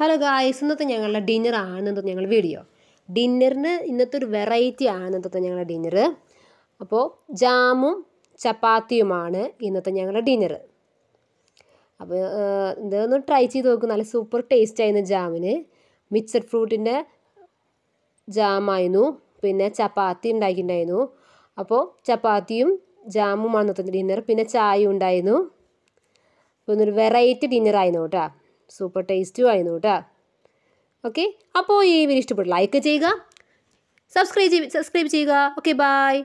hello guys ഇന്നത്തെ ഞങ്ങളുടെ dinner ആണ് ഞങ്ങൾ വീഡിയോ ഡിന്നറിന് ഇന്നത്തെ ഒരു വെറൈറ്റി ആണ് ഇന്നത്തെ ഞങ്ങളുടെ ഡിന്നർ അപ്പോൾ ജാമും ചപ്പാത്തിയുമാണ് ഇന്നത്തെ ഞങ്ങളുടെ ഡിന്നർ അപ്പോൾ ഇതൊന്ന് ട്രൈ ചെയ്ത് നോക്കും നല്ല സൂപ്പർ ടേസ്റ്റ് ആയിരുന്നു ജാമിന് മിക്സഡ് ഫ്രൂട്ടിൻ്റെ ജാമായിരുന്നു പിന്നെ ചപ്പാത്തി ഉണ്ടാക്കിയിട്ടുണ്ടായിരുന്നു അപ്പോൾ ചപ്പാത്തിയും ജാമുമാണ് ഇന്നത്തെ ഡിന്നർ പിന്നെ ചായ ഉണ്ടായിരുന്നു അപ്പോൾ ഇന്നൊരു വെറൈറ്റി ഡിന്നറായിരുന്നു കേട്ടോ സൂപ്പർ ടേസ്റ്റും ആയിരുന്നു കേട്ടോ ഓക്കെ അപ്പോൾ ഈ വീഡിയോ ഇഷ്ടപ്പെട്ടു ലൈക്ക് ചെയ്യുക സബ്സ്ക്രൈബ് ചെയ്യുക സബ്സ്ക്രൈബ് ചെയ്യുക ഓക്കെ ബായ്